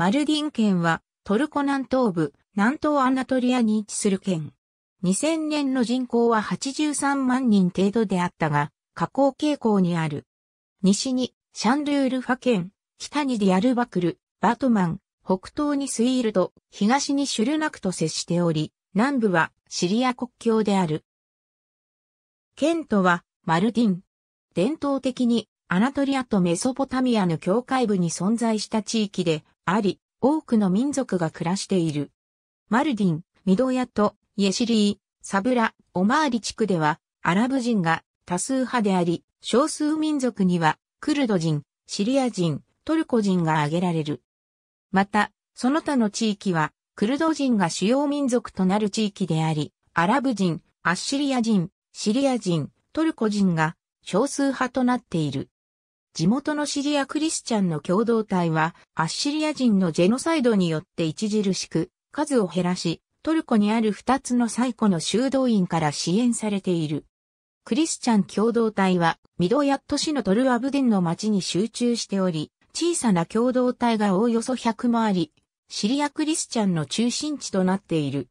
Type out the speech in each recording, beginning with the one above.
マルディン県はトルコ南東部、南東アナトリアに位置する県。2000年の人口は83万人程度であったが、下降傾向にある。西にシャンルールファ県、北にディアルバクル、バトマン、北東にスイールと東にシュルナクと接しており、南部はシリア国境である。県都はマルディン。伝統的にアナトリアとメソポタミアの境界部に存在した地域で、あり、多くの民族が暮らしている。マルディン、ミドヤとイエシリー、サブラ、オマーリ地区では、アラブ人が多数派であり、少数民族には、クルド人、シリア人、トルコ人が挙げられる。また、その他の地域は、クルド人が主要民族となる地域であり、アラブ人、アッシリア人、シリア人、トルコ人が少数派となっている。地元のシリア・クリスチャンの共同体は、アッシリア人のジェノサイドによって著しく、数を減らし、トルコにある2つの最古の修道院から支援されている。クリスチャン共同体は、ミドヤット市のトルアブデンの町に集中しており、小さな共同体がおおよそ100もあり、シリアクリスチャンの中心地となっている。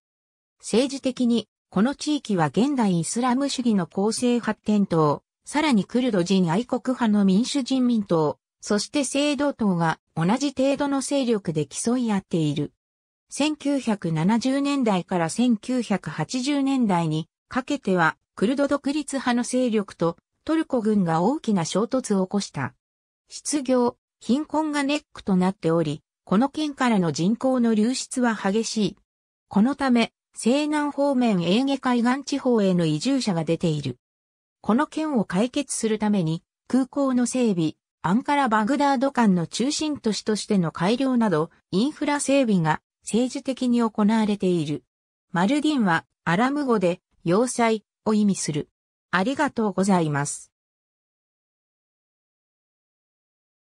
政治的に、この地域は現代イスラム主義の構成発展等、さらにクルド人愛国派の民主人民党、そして制度党が同じ程度の勢力で競い合っている。1970年代から1980年代にかけてはクルド独立派の勢力とトルコ軍が大きな衝突を起こした。失業、貧困がネックとなっており、この県からの人口の流出は激しい。このため、西南方面エーゲ海岸地方への移住者が出ている。この件を解決するために、空港の整備、アンカラ・バグダード間の中心都市としての改良など、インフラ整備が政治的に行われている。マルディンはアラム語で、要塞を意味する。ありがとうございます。